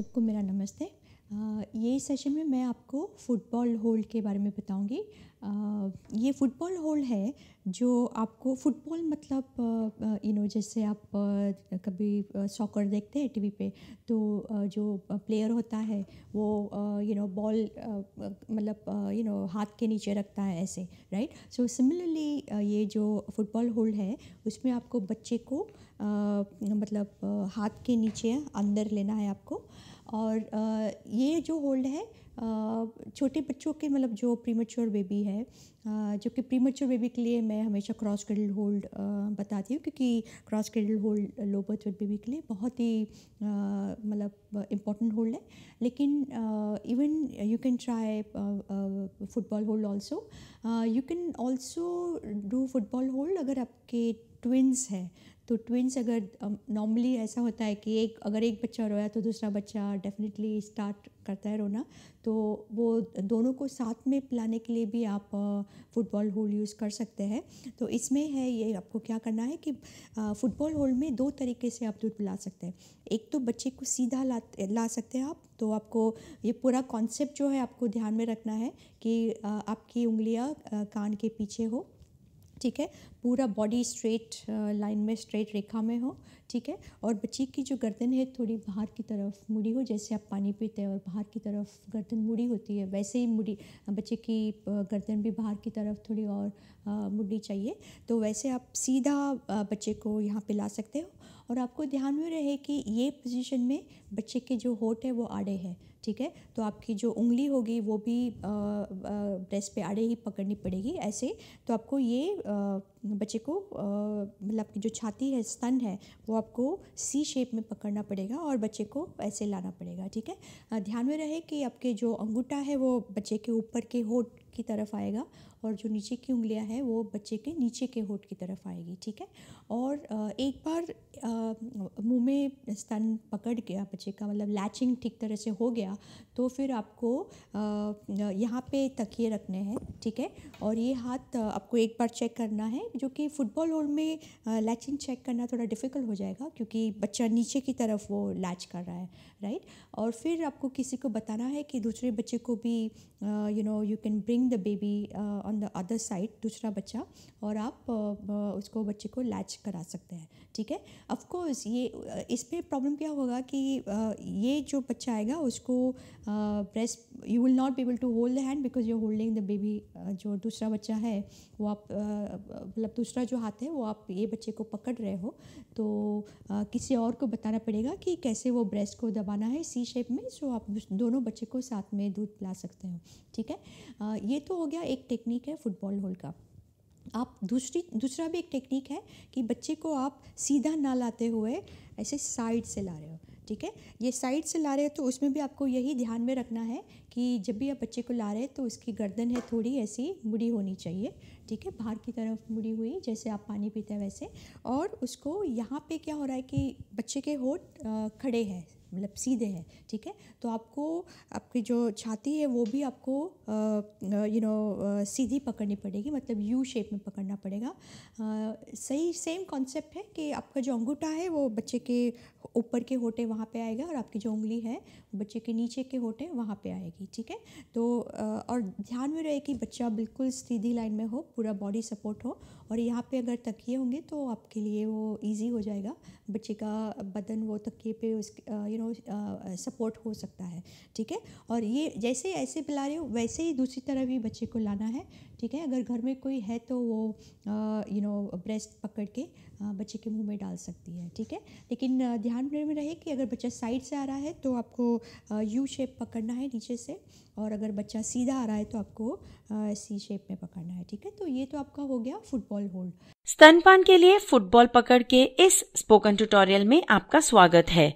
सबको मेरा नमस्ते ये सेशन में मैं आपको फुटबॉल होल्ड के बारे में बताऊंगी ये फुटबॉल होल्ड है जो आपको फुटबॉल मतलब यू नो जैसे आप कभी सॉकर देखते हैं टीवी पे तो जो प्लेयर होता है वो यू नो बॉल मतलब यू नो हाथ के नीचे रखता है ऐसे राइट सो सिमिलरली ये जो फुटबॉल होल्ड है उसमें आपको बच्चे को मतलब हाथ के नीचे अंदर लेना है आपको और ये जो होल्ड है छोटे बच्चों के मतलब जो प्रीमेच्योर बेबी है जो कि प्रीमेच्योर बेबी के लिए मैं हमेशा क्रॉस क्रेडल होल्ड बताती हूँ क्योंकि cross cradle hold low birth weight baby के लिए बहुत ही मतलब इम्पॉर्टेंट होल्ड है लेकिन even you can try football hold also you can also do football hold अगर आपके ट्विंस हैं तो ट्विंस अगर नॉर्मली ऐसा होता है कि एक अगर एक बच्चा रोया तो दूसरा बच्चा डेफिनेटली स्टार्ट करता है रोना तो वो दोनों को साथ में पिलाने के लिए भी आप फुटबॉल होल यूज़ कर सकते हैं तो इसमें है ये आपको क्या करना है कि फुटबॉल होल में दो तरीके से आप दूध पिला सकते हैं एक तो बच्चे को सीधा ला ला सकते हैं आप तो आपको ये पूरा कॉन्सेप्ट जो है आपको ध्यान में रखना है कि आपकी उंगलियाँ कान के पीछे हो ठीक है पूरा बॉडी स्ट्रेट लाइन में स्ट्रेट रेखा में हो ठीक है और बच्ची की जो गर्दन है थोड़ी बाहर की तरफ मुड़ी हो जैसे आप पानी पीते हैं और बाहर की तरफ गर्दन मुड़ी होती है वैसे ही मुड़ी बच्चे की गर्दन भी बाहर की तरफ थोड़ी और मुड़ी चाहिए तो वैसे आप सीधा बच्चे को यहाँ पे ला सकते हो और आपको ध्यान में रहे कि ये पोजीशन में बच्चे के जो होठ है वो आड़े हैं ठीक है तो आपकी जो उंगली होगी वो भी ब्रेस्ट पे आड़े ही पकड़नी पड़ेगी ऐसे तो आपको ये बच्चे को मतलब आपकी जो छाती है स्तन है वो आपको सी शेप में पकड़ना पड़ेगा और बच्चे को ऐसे लाना पड़ेगा ठीक है ध्यान में रहे कि आपके जो अंगूठा है वो बच्चे के ऊपर के होठ की तरफ आएगा और जो नीचे की उंगलियां हैं वो बच्चे के नीचे के होठ की तरफ आएगी ठीक है और एक बार मुंह में स्तन पकड़ गया बच्चे का मतलब लैचिंग ठीक तरह से हो गया तो फिर आपको यहाँ पे तकिए रखने हैं ठीक है और ये हाथ आपको एक बार चेक करना है जो कि फुटबॉल होल में लैचिंग चेक करना थोड़ा डिफ़िकल्ट हो जाएगा क्योंकि बच्चा नीचे की तरफ वो लैच कर रहा है राइट और फिर आपको किसी को बताना है कि दूसरे बच्चे को भी you know you can bring the baby on the other side दूसरा बच्चा और आप उसको बच्चे को लैच करा सकते हैं ठीक है अफकोर्स ये इस पर प्रॉब्लम क्या होगा कि ये जो बच्चा आएगा उसको breast you will not be able to hold the hand because you holding the baby जो दूसरा बच्चा है वो आप मतलब दूसरा जो हाथ है वो आप ये बच्चे को पकड़ रहे हो तो किसी और को बताना पड़ेगा कि कैसे वो ब्रेस्ट को दबाना है सी शेप में सो आप दोनों बच्चे को साथ में दूध पिला सकते हो ठीक है ये तो हो गया एक टेक्निक टेक्निक है फुटबॉल होल का आप दूसरी दूसरा भी एक टेक्निक है कि बच्चे को आप सीधा ना लाते हुए ऐसे साइड से ला रहे हो ठीक है ये साइड से ला रहे हो तो उसमें भी आपको यही ध्यान में रखना है कि जब भी आप बच्चे को ला रहे हैं तो उसकी गर्दन है थोड़ी ऐसी मुड़ी होनी चाहिए ठीक है बाहर की तरफ मुड़ी हुई जैसे आप पानी पीते हैं वैसे और उसको यहाँ पे क्या हो रहा है कि बच्चे के होठ खड़े हैं मतलब सीधे हैं ठीक है तो आपको आपकी जो छाती है वो भी आपको यू नो सीधी पकड़नी पड़ेगी मतलब यू शेप में पकड़ना पड़ेगा आ, सही सेम कॉन्सेप्ट है कि आपका जो अंगूठा है वो बच्चे के ऊपर के होटे वहाँ पे आएगा और आपकी जो उंगली है बच्चे के नीचे के होटे वहाँ पे आएगी ठीक है तो आ, और ध्यान में रहे कि बच्चा बिल्कुल सीधी लाइन में हो पूरा बॉडी सपोर्ट हो और यहाँ पे अगर तकिए होंगे तो आपके लिए वो ईजी हो जाएगा बच्चे का बदन वो तकिए पे उसके यू नो सपोर्ट हो सकता है ठीक है और ये जैसे ही ऐसे पिला रहे हो वैसे ही दूसरी तरह भी बच्चे को लाना है ठीक है अगर घर में कोई है तो वो यू नो ब्रेस्ट पकड़ के बच्चे के मुंह में डाल सकती है ठीक है लेकिन ध्यान में रहे कि अगर बच्चा साइड से आ रहा है तो आपको यू शेप पकड़ना है नीचे से और अगर बच्चा सीधा आ रहा है तो आपको सी शेप में पकड़ना है ठीक है तो ये तो आपका हो गया फुटबॉल होल्ड स्तनपान के लिए फुटबॉल पकड़ के इस स्पोकन ट्यूटोरियल में आपका स्वागत है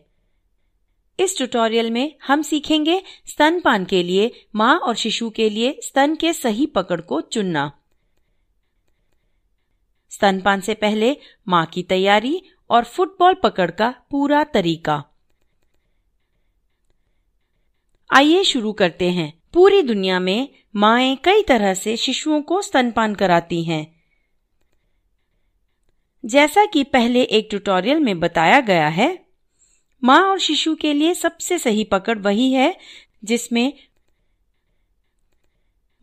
इस ट्यूटोरियल में हम सीखेंगे स्तनपान के लिए माँ और शिशु के लिए स्तन के सही पकड़ को चुनना स्तनपान से पहले माँ की तैयारी और फुटबॉल पकड़ का पूरा तरीका आइए शुरू करते हैं पूरी दुनिया में माए कई तरह से शिशुओं को स्तनपान कराती हैं जैसा कि पहले एक ट्यूटोरियल में बताया गया है माँ और शिशु के लिए सबसे सही पकड़ वही है जिसमें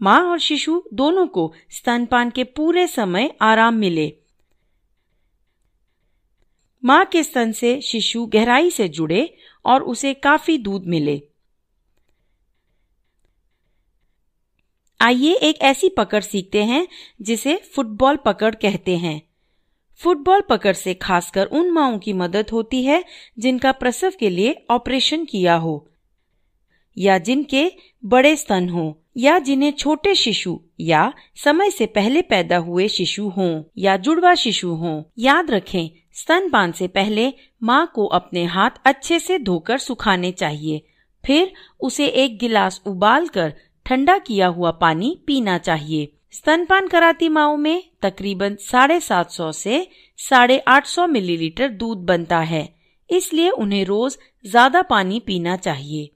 माँ और शिशु दोनों को स्तनपान के पूरे समय आराम मिले माँ के स्तन से शिशु गहराई से जुड़े और उसे काफी दूध मिले आइए एक ऐसी पकड़ सीखते हैं जिसे फुटबॉल पकड़ कहते हैं फुटबॉल पकड़ से खासकर उन माओ की मदद होती है जिनका प्रसव के लिए ऑपरेशन किया हो या जिनके बड़े स्तन हो या जिन्हें छोटे शिशु या समय से पहले पैदा हुए शिशु हों या जुड़वा शिशु हो याद रखें स्तनपान से पहले माँ को अपने हाथ अच्छे से धोकर सुखाने चाहिए फिर उसे एक गिलास उबाल कर ठंडा किया हुआ पानी पीना चाहिए स्तनपान कराती माओ में तकरीबन साढ़े सात सौ से साढ़े आठ सौ मिलीलीटर दूध बनता है इसलिए उन्हें रोज ज्यादा पानी पीना चाहिए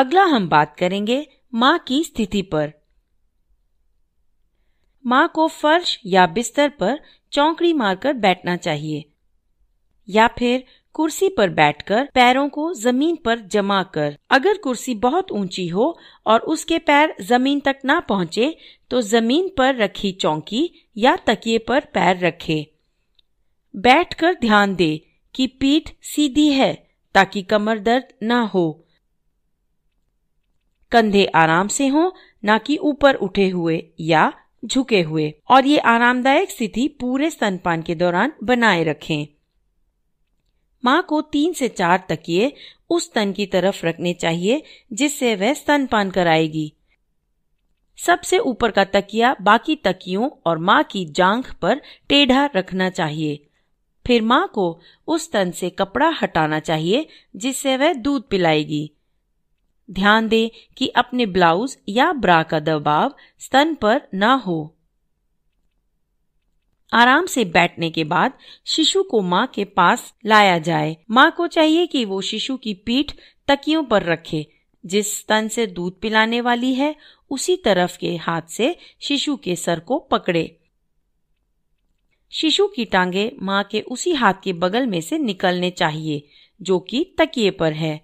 अगला हम बात करेंगे माँ की स्थिति पर माँ को फर्श या बिस्तर पर चौकड़ी मारकर बैठना चाहिए या फिर कुर्सी पर बैठकर पैरों को जमीन पर जमा कर अगर कुर्सी बहुत ऊंची हो और उसके पैर जमीन तक ना पहुंचे तो जमीन पर रखी चौकी या तकिए पर पैर रखे बैठकर ध्यान दे कि पीठ सीधी है ताकि कमर दर्द ना हो कंधे आराम से हो ना कि ऊपर उठे हुए या झुके हुए और ये आरामदायक स्थिति पूरे स्तनपान के दौरान बनाए रखें माँ को तीन से चार तकिए उस तन की तरफ रखने चाहिए जिससे वह स्तनपान कराएगी सबसे ऊपर का तकिया बाकी तकियों और माँ की जांघ पर टेढ़ा रखना चाहिए फिर माँ को उस तन से कपड़ा हटाना चाहिए जिससे वह दूध पिलाएगी ध्यान दें कि अपने ब्लाउज या ब्रा का दबाव स्तन पर ना हो आराम से बैठने के बाद शिशु को माँ के पास लाया जाए माँ को चाहिए कि वो शिशु की पीठ तकियों पर रखे जिस स्तन से दूध पिलाने वाली है उसी तरफ के हाथ से शिशु के सर को पकड़े शिशु की टांगे माँ के उसी हाथ के बगल में से निकलने चाहिए जो कि तकिए पर है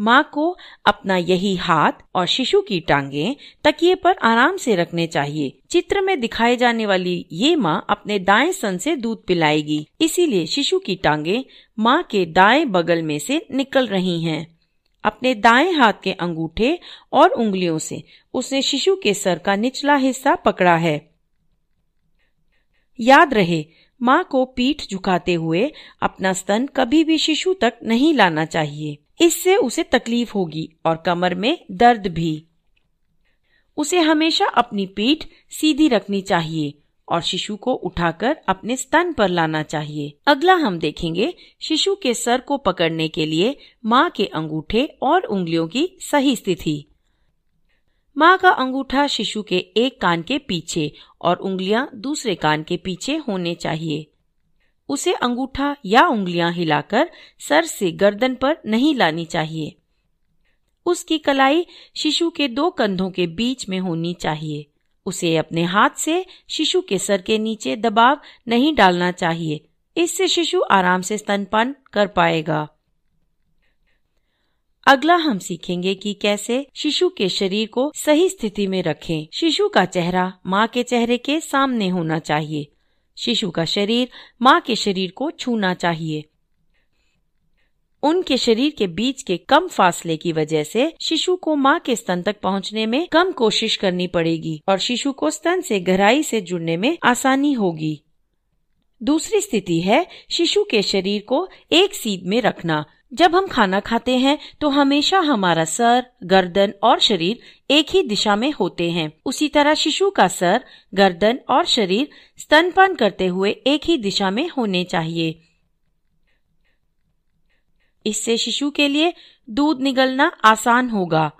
माँ को अपना यही हाथ और शिशु की टांगे तकिए पर आराम से रखने चाहिए चित्र में दिखाई जाने वाली ये माँ अपने दाएं सन से दूध पिलाएगी इसीलिए शिशु की टांगे माँ के दाएं बगल में से निकल रही हैं। अपने दाएं हाथ के अंगूठे और उंगलियों से उसने शिशु के सर का निचला हिस्सा पकड़ा है याद रहे माँ को पीठ झुकाते हुए अपना स्तन कभी भी शिशु तक नहीं लाना चाहिए इससे उसे तकलीफ होगी और कमर में दर्द भी उसे हमेशा अपनी पीठ सीधी रखनी चाहिए और शिशु को उठाकर अपने स्तन पर लाना चाहिए अगला हम देखेंगे शिशु के सर को पकड़ने के लिए माँ के अंगूठे और उंगलियों की सही स्थिति माँ का अंगूठा शिशु के एक कान के पीछे और उंगलियां दूसरे कान के पीछे होने चाहिए उसे अंगूठा या उंगलियां हिलाकर सर से गर्दन पर नहीं लानी चाहिए उसकी कलाई शिशु के दो कंधों के बीच में होनी चाहिए उसे अपने हाथ से शिशु के सर के नीचे दबाव नहीं डालना चाहिए इससे शिशु आराम से स्तनपान कर पाएगा अगला हम सीखेंगे कि कैसे शिशु के शरीर को सही स्थिति में रखें। शिशु का चेहरा माँ के चेहरे के सामने होना चाहिए शिशु का शरीर मां के शरीर को छूना चाहिए उनके शरीर के बीच के कम फासले की वजह से शिशु को मां के स्तन तक पहुंचने में कम कोशिश करनी पड़ेगी और शिशु को स्तन से गहराई से जुड़ने में आसानी होगी दूसरी स्थिति है शिशु के शरीर को एक सीध में रखना जब हम खाना खाते हैं तो हमेशा हमारा सर गर्दन और शरीर एक ही दिशा में होते हैं उसी तरह शिशु का सर गर्दन और शरीर स्तनपान करते हुए एक ही दिशा में होने चाहिए इससे शिशु के लिए दूध निगलना आसान होगा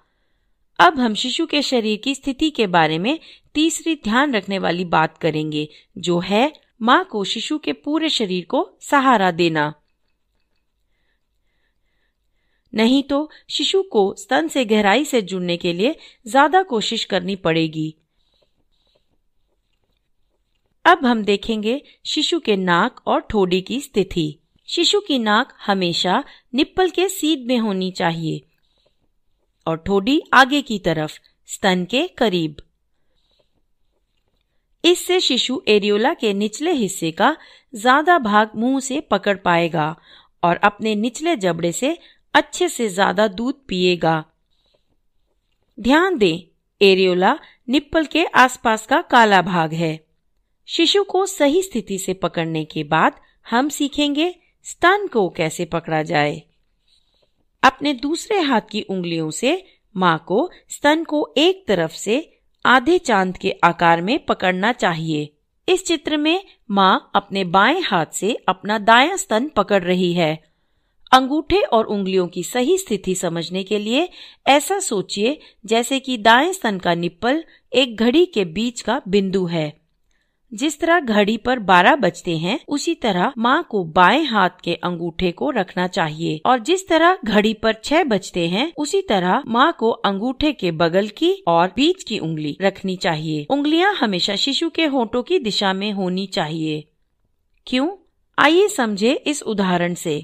अब हम शिशु के शरीर की स्थिति के बारे में तीसरी ध्यान रखने वाली बात करेंगे जो है माँ को शिशु के पूरे शरीर को सहारा देना नहीं तो शिशु को स्तन से गहराई से जुड़ने के लिए ज्यादा कोशिश करनी पड़ेगी अब हम देखेंगे शिशु के नाक और ठोड़ी की स्थिति शिशु की नाक हमेशा निप्पल के सीध में होनी चाहिए और ठोड़ी आगे की तरफ स्तन के करीब इससे शिशु एरियोला के निचले हिस्से का ज्यादा भाग मुंह से पकड़ पाएगा और अपने निचले जबड़े से अच्छे से ज्यादा दूध पिएगा ध्यान दें एरियोला निप्पल के आसपास का काला भाग है शिशु को सही स्थिति से पकड़ने के बाद हम सीखेंगे स्तन को कैसे पकड़ा जाए अपने दूसरे हाथ की उंगलियों से माँ को स्तन को एक तरफ से आधे चांद के आकार में पकड़ना चाहिए इस चित्र में माँ अपने बाएं हाथ से अपना दायां स्तन पकड़ रही है अंगूठे और उंगलियों की सही स्थिति समझने के लिए ऐसा सोचिए जैसे कि दाएं स्तन का निप्पल एक घड़ी के बीच का बिंदु है जिस तरह घड़ी पर बारह बजते हैं उसी तरह माँ को बाएं हाथ के अंगूठे को रखना चाहिए और जिस तरह घड़ी पर छह बजते हैं उसी तरह माँ को अंगूठे के बगल की और बीच की उंगली रखनी चाहिए उंगलियाँ हमेशा शिशु के होंठों की दिशा में होनी चाहिए क्यों आइए समझे इस उदाहरण ऐसी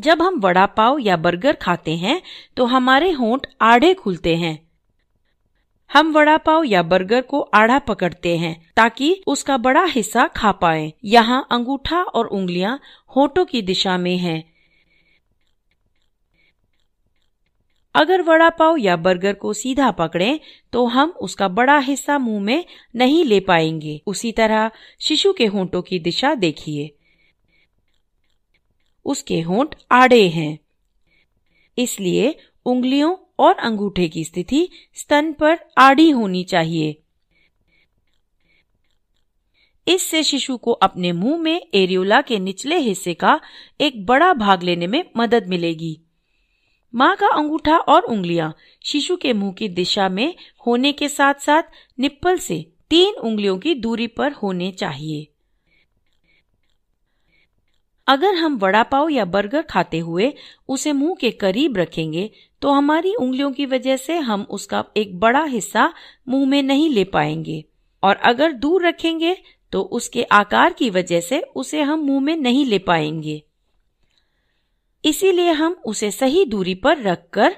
जब हम वड़ा पाव या बर्गर खाते हैं तो हमारे होंठ आढ़े खुलते हैं हम वड़ा पाव या बर्गर को आड़ा पकड़ते हैं ताकि उसका बड़ा हिस्सा खा पाए यहाँ अंगूठा और उंगलियां होठों की दिशा में हैं। अगर वड़ा पाव या बर्गर को सीधा पकड़ें तो हम उसका बड़ा हिस्सा मुंह में नहीं ले पाएंगे उसी तरह शिशु के होंठों की दिशा देखिए उसके होंठ आड़े हैं इसलिए उंगलियों और अंगूठे की स्थिति स्तन पर आड़ी होनी चाहिए इससे शिशु को अपने मुंह में एरियोला के निचले हिस्से का एक बड़ा भाग लेने में मदद मिलेगी माँ का अंगूठा और उंगलियां शिशु के मुंह की दिशा में होने के साथ साथ निप्पल से तीन उंगलियों की दूरी पर होने चाहिए अगर हम वड़ा पाव या बर्गर खाते हुए उसे मुंह के करीब रखेंगे तो हमारी उंगलियों की वजह से हम उसका एक बड़ा हिस्सा मुंह में नहीं ले पाएंगे और अगर दूर रखेंगे तो उसके आकार की वजह से उसे हम मुंह में नहीं ले पाएंगे इसीलिए हम उसे सही दूरी पर रखकर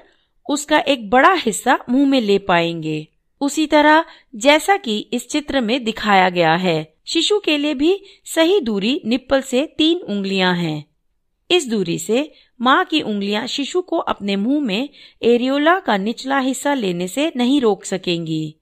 उसका एक बड़ा हिस्सा मुंह में ले पाएंगे उसी तरह जैसा कि इस चित्र में दिखाया गया है शिशु के लिए भी सही दूरी निप्पल से तीन उंगलियां हैं इस दूरी से माँ की उंगलियां शिशु को अपने मुंह में एरियोला का निचला हिस्सा लेने से नहीं रोक सकेंगी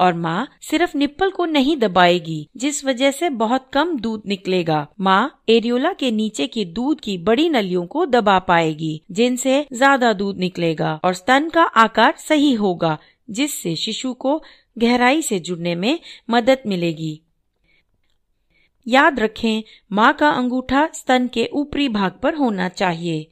और माँ सिर्फ निप्पल को नहीं दबाएगी जिस वजह से बहुत कम दूध निकलेगा माँ एरियोला के नीचे की दूध की बड़ी नलियों को दबा पाएगी जिनसे ज्यादा दूध निकलेगा और स्तन का आकार सही होगा जिससे शिशु को गहराई से जुड़ने में मदद मिलेगी याद रखें माँ का अंगूठा स्तन के ऊपरी भाग पर होना चाहिए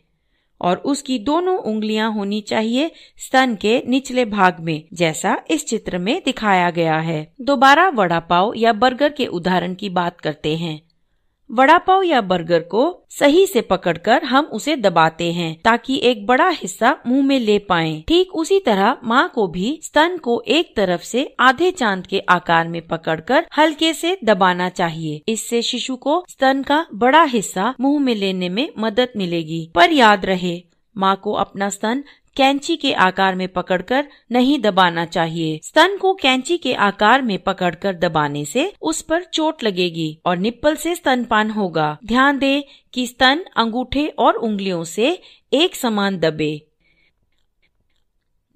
और उसकी दोनों उंगलियां होनी चाहिए स्तन के निचले भाग में जैसा इस चित्र में दिखाया गया है दोबारा वड़ा पाव या बर्गर के उदाहरण की बात करते हैं वड़ा पाव या बर्गर को सही से पकड़कर हम उसे दबाते हैं ताकि एक बड़ा हिस्सा मुंह में ले पाए ठीक उसी तरह माँ को भी स्तन को एक तरफ से आधे चांद के आकार में पकड़कर हल्के से दबाना चाहिए इससे शिशु को स्तन का बड़ा हिस्सा मुंह में लेने में मदद मिलेगी पर याद रहे माँ को अपना स्तन कैंची के आकार में पकड़कर नहीं दबाना चाहिए स्तन को कैंची के आकार में पकड़कर दबाने से उस पर चोट लगेगी और निप्पल से स्तनपान होगा ध्यान दे कि स्तन अंगूठे और उंगलियों से एक समान दबे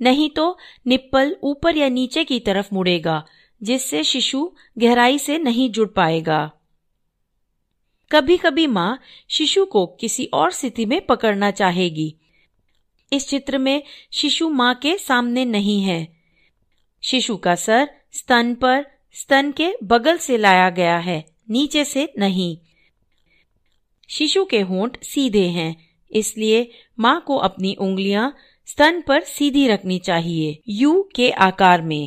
नहीं तो निप्पल ऊपर या नीचे की तरफ मुड़ेगा जिससे शिशु गहराई से नहीं जुड़ पाएगा कभी कभी माँ शिशु को किसी और स्थिति में पकड़ना चाहेगी इस चित्र में शिशु माँ के सामने नहीं है शिशु का सर स्तन पर स्तन के बगल से लाया गया है नीचे से नहीं शिशु के होंठ सीधे हैं इसलिए माँ को अपनी उंगलियां स्तन पर सीधी रखनी चाहिए यू के आकार में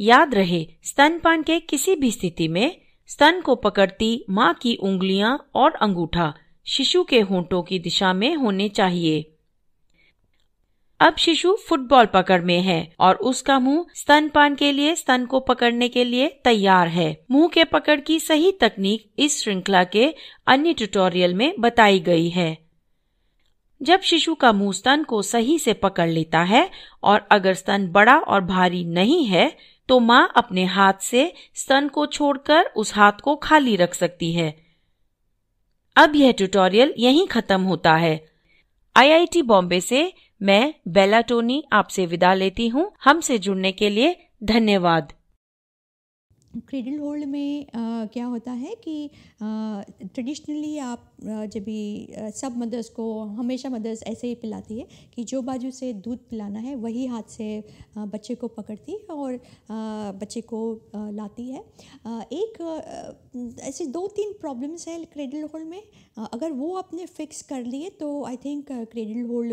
याद रहे स्तनपान के किसी भी स्थिति में स्तन को पकड़ती माँ की उंगलियां और अंगूठा शिशु के होंठों की दिशा में होने चाहिए अब शिशु फुटबॉल पकड़ में है और उसका मुंह स्तनपान के लिए स्तन को पकड़ने के लिए तैयार है मुंह के पकड़ की सही तकनीक इस श्रृंखला के अन्य ट्यूटोरियल में बताई गई है जब शिशु का मुंह स्तन को सही से पकड़ लेता है और अगर स्तन बड़ा और भारी नहीं है तो माँ अपने हाथ से स्तन को छोड़कर उस हाथ को खाली रख सकती है अब यह ट्यूटोरियल यहीं खत्म होता है आईआईटी बॉम्बे से मैं बेला टोनी आपसे विदा लेती हूँ हमसे जुड़ने के लिए धन्यवाद क्रेडल होल्ड में आ, क्या होता है कि ट्रेडिशनली आप जब भी सब मदर्स को हमेशा मदर्स ऐसे ही पिलाती है कि जो बाजू से दूध पिलाना है वही हाथ से बच्चे को पकड़ती है और बच्चे को लाती है एक ऐसे दो तीन प्रॉब्लम्स है क्रेडल होल्ड में अगर वो आपने फिक्स कर लिए तो I think cradle hold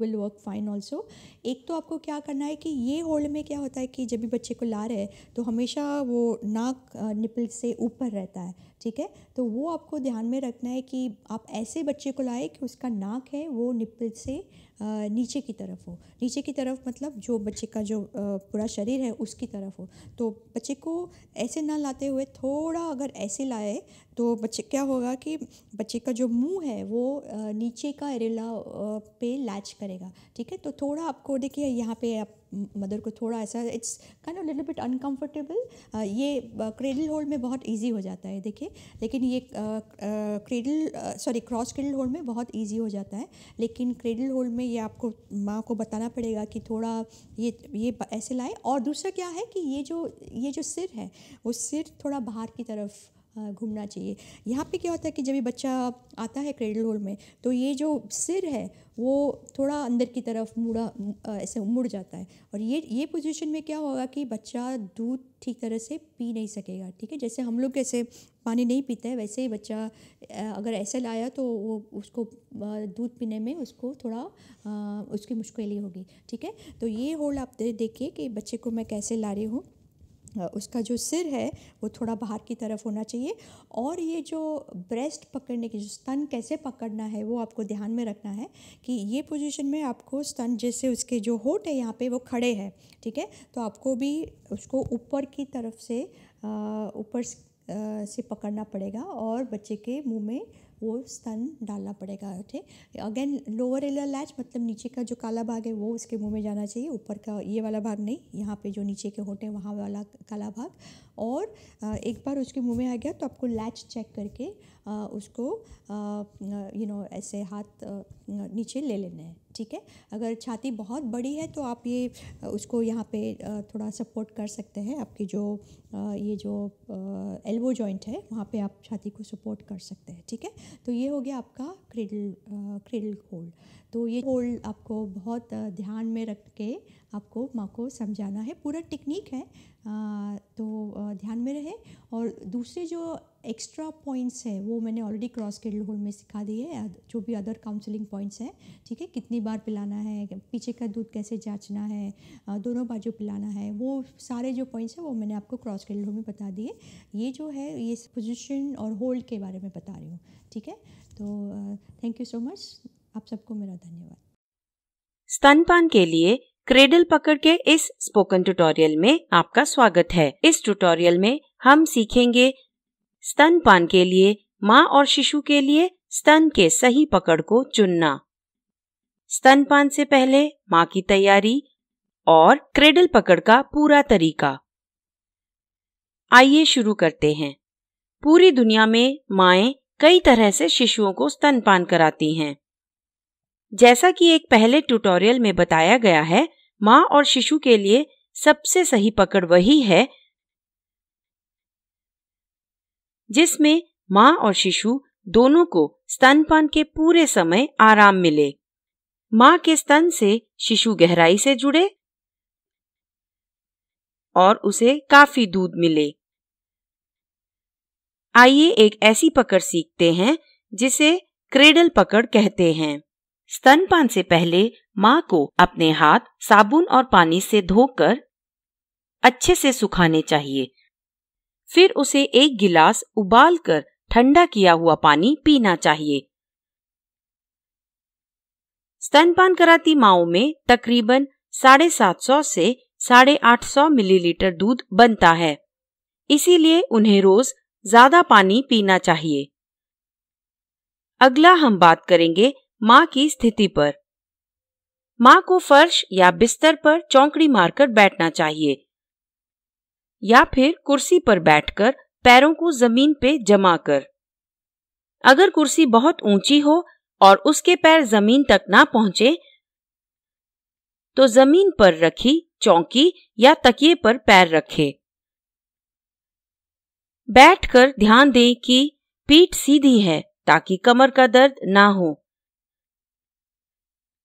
will work fine also एक तो आपको क्या करना है कि ये होल्ड में क्या होता है कि जब भी बच्चे को ला रहे हैं तो हमेशा वो नाक निपल से ऊपर रहता है ठीक है तो वो आपको ध्यान में रखना है कि आप ऐसे बच्चे को लाए कि उसका नाक है वो निपल से नीचे की तरफ हो नीचे की तरफ मतलब जो बच्चे का जो पूरा शरीर है उसकी तरफ हो तो बच्चे को ऐसे ना लाते हुए थोड़ा अगर ऐसे लाए तो बच्चे क्या होगा कि बच्चे का जो मुंह है वो नीचे का एरेला पे लैच करेगा ठीक है तो थोड़ा आपको देखिए यहाँ पे आप मदर को थोड़ा ऐसा it's kind of little bit uncomfortable ये क्रेडल uh, होल्ड में बहुत इजी हो जाता है देखिए लेकिन ये cradle sorry cross cradle hold में बहुत इजी हो जाता है लेकिन क्रेडल होल्ड में ये आपको माँ को बताना पड़ेगा कि थोड़ा ये ये ऐसे लाए और दूसरा क्या है कि ये जो ये जो सिर है वो सिर थोड़ा बाहर की तरफ घूमना चाहिए यहाँ पे क्या होता है कि जब ये बच्चा आता है क्रेडल होल में तो ये जो सिर है वो थोड़ा अंदर की तरफ मुड़ा ऐसे मुड़ जाता है और ये ये पोजीशन में क्या होगा कि बच्चा दूध ठीक तरह से पी नहीं सकेगा ठीक है जैसे हम लोग कैसे पानी नहीं पीते हैं वैसे ही बच्चा अगर ऐसे लाया तो वो उसको दूध पीने में उसको थोड़ा उसकी मुश्किलें होगी ठीक है तो ये होल आप देखिए कि बच्चे को मैं कैसे ला रही हूँ उसका जो सिर है वो थोड़ा बाहर की तरफ होना चाहिए और ये जो ब्रेस्ट पकड़ने की जो स्तन कैसे पकड़ना है वो आपको ध्यान में रखना है कि ये पोजीशन में आपको स्तन जैसे उसके जो होट है यहाँ पे वो खड़े हैं ठीक है तो आपको भी उसको ऊपर की तरफ से ऊपर से पकड़ना पड़ेगा और बच्चे के मुंह में वो स्तन डालना पड़ेगा ठीक अगेन लोअर एलर लैच मतलब नीचे का जो काला भाग है वो उसके मुंह में जाना चाहिए ऊपर का ये वाला भाग नहीं यहाँ पे जो नीचे के होते हैं वहाँ वाला काला भाग और एक बार उसके मुंह में आ गया तो आपको लैच चेक करके उसको यू नो ऐसे हाथ नीचे ले लेना है ठीक है अगर छाती बहुत बड़ी है तो आप ये उसको यहाँ पे थोड़ा सपोर्ट कर सकते हैं आपकी जो ये जो एल्बो जॉइंट है वहाँ पे आप छाती को सपोर्ट कर सकते हैं ठीक है तो ये हो गया आपका क्रिडल क्रिडल होल्ड तो ये होल्ड आपको बहुत ध्यान में रख के आपको माँ को समझाना है पूरा टेक्निक है तो ध्यान में रहे और दूसरे जो एक्स्ट्रा पॉइंट्स है वो मैंने ऑलरेडी क्रॉस केडल होल्ड में सिखा दी है जो भी अदर काउंसलिंग पॉइंट्स हैं ठीक है कितनी बार पिलाना है पीछे का दूध कैसे जांचना है दोनों बाजू पिलाना है वो सारे जो पॉइंट्स हैं वो मैंने आपको क्रॉस केडल होल्ड में बता दिए ये जो है ये पोजिशन और होल्ड के बारे में बता रही हूँ ठीक है तो थैंक यू सो मच आप सबको मेरा धन्यवाद स्तनपान के लिए क्रेडल पकड़ के इस स्पोकन ट्यूटोरियल में आपका स्वागत है इस ट्यूटोरियल में हम सीखेंगे स्तनपान के लिए माँ और शिशु के लिए स्तन के सही पकड़ को चुनना स्तनपान से पहले माँ की तैयारी और क्रेडल पकड़ का पूरा तरीका आइए शुरू करते हैं पूरी दुनिया में माए कई तरह से शिशुओं को स्तनपान कराती हैं जैसा कि एक पहले ट्यूटोरियल में बताया गया है माँ और शिशु के लिए सबसे सही पकड़ वही है जिसमें माँ और शिशु दोनों को स्तनपान के पूरे समय आराम मिले माँ के स्तन से शिशु गहराई से जुड़े और उसे काफी दूध मिले आइए एक ऐसी पकड़ सीखते हैं जिसे क्रेडल पकड़ कहते हैं स्तनपान से पहले माँ को अपने हाथ साबुन और पानी से धोकर अच्छे से सुखाने चाहिए फिर उसे एक गिलास उबालकर ठंडा किया हुआ पानी पीना चाहिए स्तनपान कराती माओ में तकरीबन साढ़े सात सौ से साढ़े आठ सौ मिलीलीटर दूध बनता है इसीलिए उन्हें रोज ज्यादा पानी पीना चाहिए अगला हम बात करेंगे माँ की स्थिति पर माँ को फर्श या बिस्तर पर चौकड़ी मारकर बैठना चाहिए या फिर कुर्सी पर बैठकर पैरों को जमीन पे जमा कर अगर कुर्सी बहुत ऊंची हो और उसके पैर जमीन तक ना पहुंचे तो जमीन पर रखी चौकी या तकिए पर पैर रखें। बैठकर ध्यान दें कि पीठ सीधी है ताकि कमर का दर्द ना हो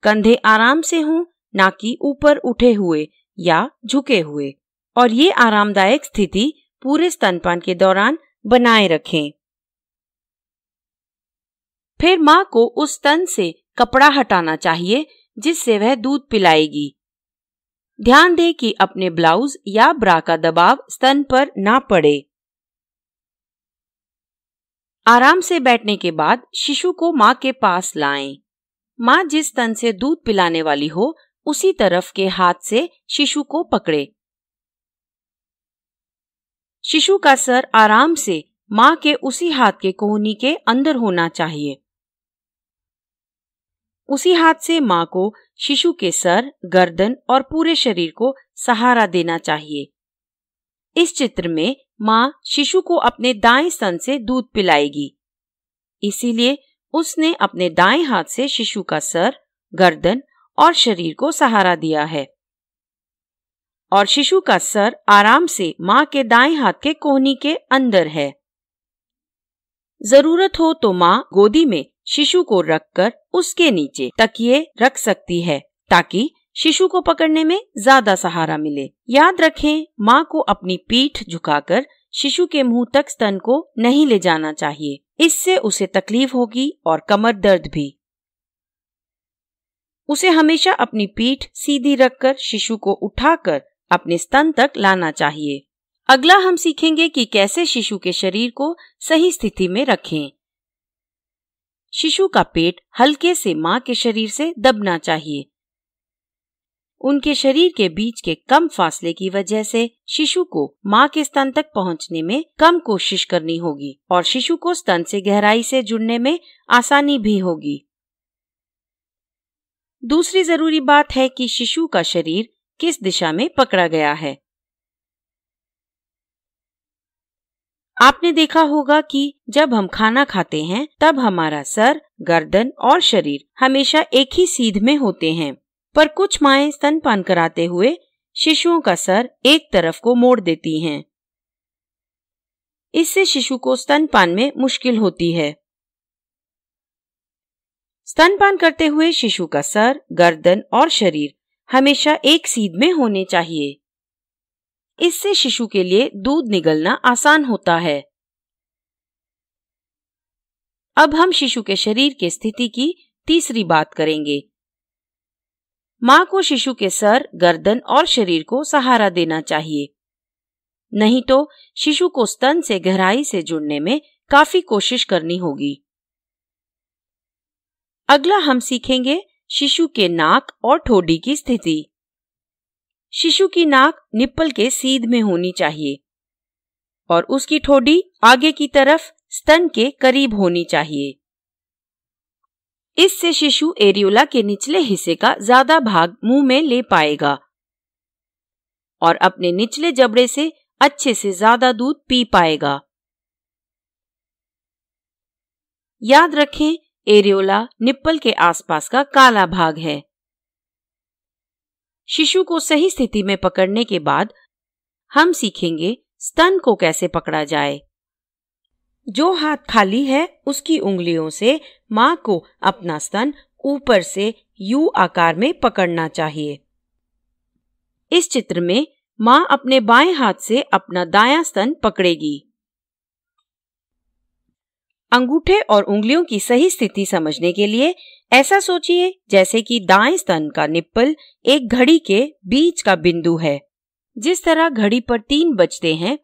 कंधे आराम से हों ना कि ऊपर उठे हुए या झुके हुए और ये आरामदायक स्थिति पूरे स्तनपान के दौरान बनाए रखें फिर माँ को उस स्तन से कपड़ा हटाना चाहिए जिससे वह दूध पिलाएगी ध्यान दें कि अपने ब्लाउज या ब्रा का दबाव स्तन पर ना पड़े आराम से बैठने के बाद शिशु को माँ के पास लाएं। माँ जिस तन से दूध पिलाने वाली हो उसी तरफ के हाथ से शिशु को पकड़े शिशु का सर आराम से माँ के उसी हाथ के कोहनी के अंदर होना चाहिए उसी हाथ से माँ को शिशु के सर गर्दन और पूरे शरीर को सहारा देना चाहिए इस चित्र में माँ शिशु को अपने दाएं स्तन से दूध पिलाएगी इसीलिए उसने अपने दाएं हाथ से शिशु का सर गर्दन और शरीर को सहारा दिया है और शिशु का सर आराम से माँ के दाएं हाथ के कोहनी के अंदर है जरूरत हो तो माँ गोदी में शिशु को रखकर उसके नीचे तकिए रख सकती है ताकि शिशु को पकड़ने में ज्यादा सहारा मिले याद रखें माँ को अपनी पीठ झुकाकर शिशु के मुंह तक स्तन को नहीं ले जाना चाहिए इससे उसे तकलीफ होगी और कमर दर्द भी उसे हमेशा अपनी पीठ सीधी रखकर शिशु को उठाकर अपने स्तन तक लाना चाहिए अगला हम सीखेंगे कि कैसे शिशु के शरीर को सही स्थिति में रखें शिशु का पेट हल्के से मां के शरीर से दबना चाहिए उनके शरीर के बीच के कम फासले की वजह से शिशु को मां के स्तन तक पहुंचने में कम कोशिश करनी होगी और शिशु को स्तन से गहराई से जुड़ने में आसानी भी होगी दूसरी जरूरी बात है कि शिशु का शरीर किस दिशा में पकड़ा गया है आपने देखा होगा कि जब हम खाना खाते हैं तब हमारा सर गर्दन और शरीर हमेशा एक ही सीध में होते हैं पर कुछ माए स्तनपान कराते हुए शिशुओं का सर एक तरफ को मोड़ देती हैं। इससे शिशु को स्तनपान में मुश्किल होती है स्तनपान करते हुए शिशु का सर गर्दन और शरीर हमेशा एक सीध में होने चाहिए इससे शिशु के लिए दूध निगलना आसान होता है अब हम शिशु के शरीर की स्थिति की तीसरी बात करेंगे माँ को शिशु के सर गर्दन और शरीर को सहारा देना चाहिए नहीं तो शिशु को स्तन से गहराई से जुड़ने में काफी कोशिश करनी होगी अगला हम सीखेंगे शिशु के नाक और ठोडी की स्थिति शिशु की नाक निप्पल के सीध में होनी चाहिए और उसकी ठोडी आगे की तरफ स्तन के करीब होनी चाहिए इससे शिशु एरियोला के निचले हिस्से का ज्यादा भाग मुंह में ले पाएगा और अपने निचले जबड़े से अच्छे से ज्यादा दूध पी पाएगा याद रखें एरियोला निप्पल के आसपास का काला भाग है शिशु को सही स्थिति में पकड़ने के बाद हम सीखेंगे स्तन को कैसे पकड़ा जाए जो हाथ खाली है उसकी उंगलियों से माँ को अपना स्तन ऊपर से यू आकार में पकड़ना चाहिए इस चित्र में माँ अपने बाएं हाथ से अपना दायां स्तन पकड़ेगी अंगूठे और उंगलियों की सही स्थिति समझने के लिए ऐसा सोचिए जैसे कि दाएं स्तन का निप्पल एक घड़ी के बीच का बिंदु है जिस तरह घड़ी पर तीन बजते हैं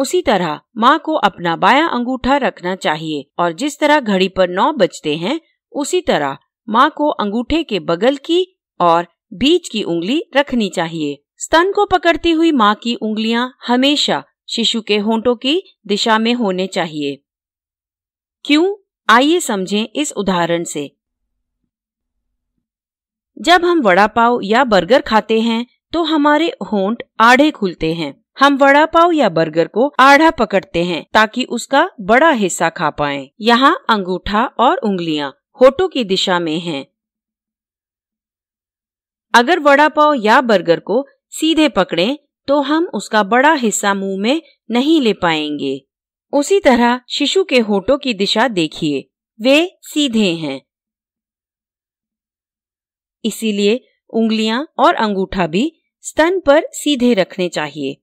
उसी तरह माँ को अपना बायां अंगूठा रखना चाहिए और जिस तरह घड़ी पर नौ बजते हैं उसी तरह माँ को अंगूठे के बगल की और बीच की उंगली रखनी चाहिए स्तन को पकड़ती हुई माँ की उंगलियाँ हमेशा शिशु के होंठों की दिशा में होने चाहिए क्यों आइए समझें इस उदाहरण से जब हम वड़ा पाव या बर्गर खाते हैं तो हमारे होंठ आढ़े खुलते हैं हम वड़ा पाव या बर्गर को आधा पकड़ते हैं ताकि उसका बड़ा हिस्सा खा पाए यहाँ अंगूठा और उंगलियां होठों की दिशा में हैं। अगर वड़ा पाव या बर्गर को सीधे पकड़ें तो हम उसका बड़ा हिस्सा मुंह में नहीं ले पाएंगे उसी तरह शिशु के होठों की दिशा देखिए वे सीधे हैं इसीलिए उंगलियां और अंगूठा भी स्तन पर सीधे रखने चाहिए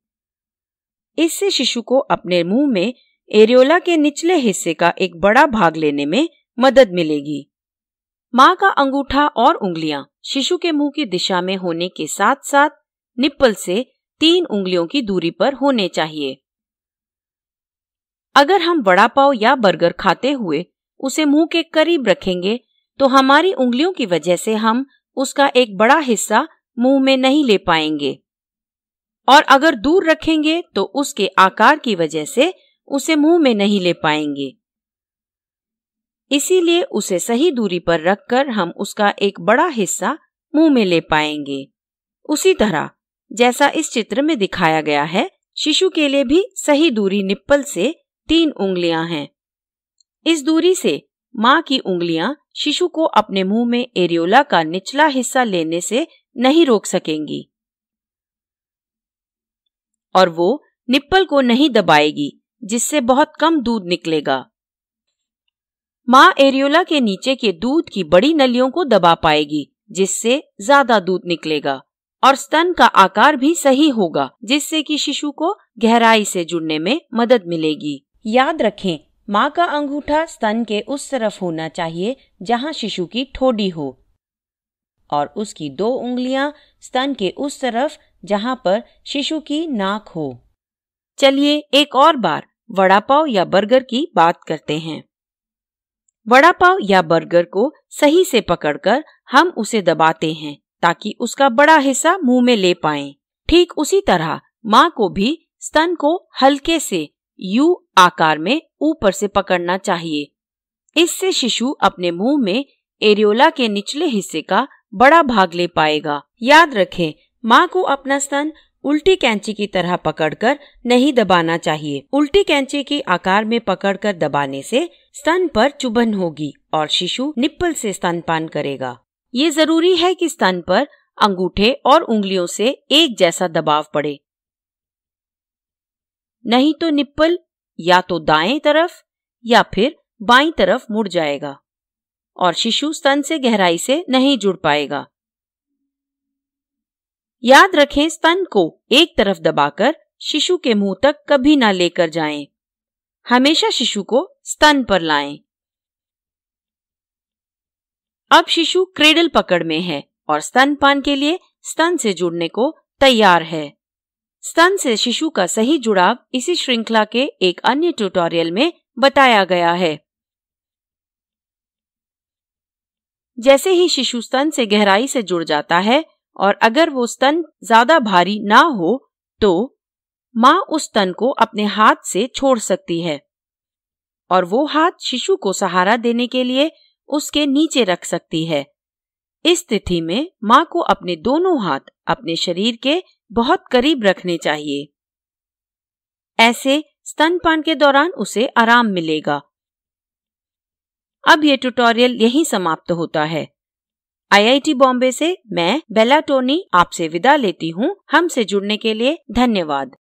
इससे शिशु को अपने मुंह में एरियोला के निचले हिस्से का एक बड़ा भाग लेने में मदद मिलेगी माँ का अंगूठा और उंगलियां शिशु के मुंह की दिशा में होने के साथ साथ निप्पल से तीन उंगलियों की दूरी पर होने चाहिए अगर हम वड़ा पाव या बर्गर खाते हुए उसे मुंह के करीब रखेंगे तो हमारी उंगलियों की वजह से हम उसका एक बड़ा हिस्सा मुंह में नहीं ले पाएंगे और अगर दूर रखेंगे तो उसके आकार की वजह से उसे मुंह में नहीं ले पाएंगे इसीलिए उसे सही दूरी पर रखकर हम उसका एक बड़ा हिस्सा मुंह में ले पाएंगे उसी तरह जैसा इस चित्र में दिखाया गया है शिशु के लिए भी सही दूरी निप्पल से तीन उंगलियां हैं इस दूरी से माँ की उंगलियां शिशु को अपने मुंह में एरियोला का निचला हिस्सा लेने से नहीं रोक सकेंगी और वो निप्पल को नहीं दबाएगी जिससे बहुत कम दूध निकलेगा माँ एरियोला के नीचे के दूध की बड़ी नलियों को दबा पाएगी जिससे ज्यादा दूध निकलेगा और स्तन का आकार भी सही होगा जिससे कि शिशु को गहराई से जुड़ने में मदद मिलेगी याद रखें माँ का अंगूठा स्तन के उस तरफ होना चाहिए जहाँ शिशु की ठोडी हो और उसकी दो उंगलियां स्तन के उस तरफ जहाँ पर शिशु की नाक हो चलिए एक और बार वड़ा पाव या बर्गर की बात करते हैं वड़ा पाव या बर्गर को सही से पकड़कर हम उसे दबाते हैं ताकि उसका बड़ा हिस्सा मुंह में ले पाए ठीक उसी तरह माँ को भी स्तन को हल्के से यू आकार में ऊपर से पकड़ना चाहिए इससे शिशु अपने मुंह में एरियोला के निचले हिस्से का बड़ा भाग ले पाएगा याद रखें माँ को अपना स्तन उल्टी कैंची की तरह पकड़कर नहीं दबाना चाहिए उल्टी कैंची के आकार में पकड़कर दबाने से स्तन पर चुभन होगी और शिशु निप्पल से स्तनपान करेगा ये जरूरी है कि स्तन पर अंगूठे और उंगलियों से एक जैसा दबाव पड़े नहीं तो निप्पल या तो दाएं तरफ या फिर बाईं तरफ मुड़ जाएगा और शिशु स्तन से गहराई से नहीं जुड़ पाएगा याद रखें स्तन को एक तरफ दबाकर शिशु के मुंह तक कभी ना लेकर जाएं। हमेशा शिशु को स्तन पर लाएं। अब शिशु क्रेडल पकड़ में है और स्तनपान के लिए स्तन से जुड़ने को तैयार है स्तन से शिशु का सही जुड़ाव इसी श्रृंखला के एक अन्य ट्यूटोरियल में बताया गया है जैसे ही शिशु स्तन से गहराई से जुड़ जाता है और अगर वो स्तन ज्यादा भारी ना हो तो माँ उस स्तन को अपने हाथ से छोड़ सकती है और वो हाथ शिशु को सहारा देने के लिए उसके नीचे रख सकती है इस स्थिति में माँ को अपने दोनों हाथ अपने शरीर के बहुत करीब रखने चाहिए ऐसे स्तनपान के दौरान उसे आराम मिलेगा अब ये ट्यूटोरियल यहीं समाप्त होता है आईआईटी बॉम्बे से मैं बेला टोनी आपसे विदा लेती हूँ हमसे जुड़ने के लिए धन्यवाद